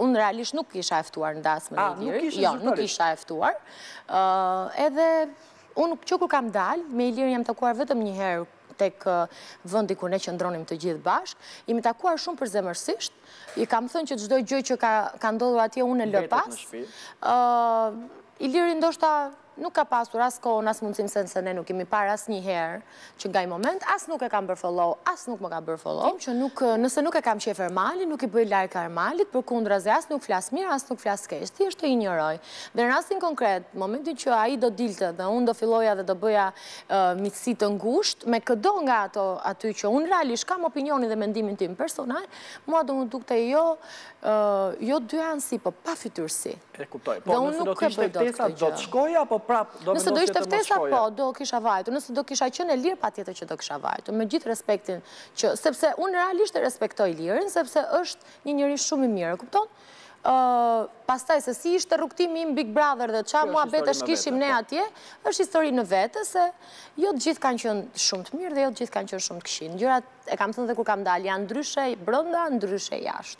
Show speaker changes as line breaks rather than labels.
unë realisht nuk isha eftuar në dasmën e ah, Ilirit. A, nuk jo, isha eftuar. Uh, edhe unë që kur kam dalë, me Ilirin jam takuar vetëm njëherë të kë uh, vëndi ku ne që ndronim të gjithë bashkë, imi takuar shumë për zemërsisht, i kam thënë që të gjdoj gjë që ka ndodhë atje unë e lëpas. Uh, Ilirin do ndoshta nuk ka pasur as kohë, as mundësim se nëse ne nuk imi parë as një herë që nga i moment, as nuk e kam follow, as nuk më kam bërfollow. Nëse nuk e kam qef ermali, nuk i bëj lajka ermalit, për kundra ze as nuk flasë mirë, as nuk flasë kesh, ti është të i njëroj. Dhe në rastin konkret, momentin që a i do dilte dhe unë do filloja dhe do bëja mitësi të ngusht, me këdo nga ato aty që unë realisht kam opinioni dhe mendimin tim personal, mua do më dukte jo, jo dy ansi, po pa fitursi. E kuptoj, po nëse do të ishte tesa, do të shkoja, po Pra, Nëse do ishte ftesa, po, do kisha vajtu. Nëse do kisha qënë e lirë, pa tjetër që do kisha vajtu. Me gjithë respektin, sepse unë realisht e respektoj lirën, sepse është një njëri shumë i mirë, kupton? Pastaj se si ishte rukëtimi im Big Brother dhe qa mua betë kishim ne po. atje, është histori në vetë, se jo të gjithë kanë qënë shumë të mirë dhe jo të gjithë kanë qënë shumë të këshinë. Gjurat, e kam thënë dhe kur kam dalë, janë ndryshe brënda, ndryshe jashtë.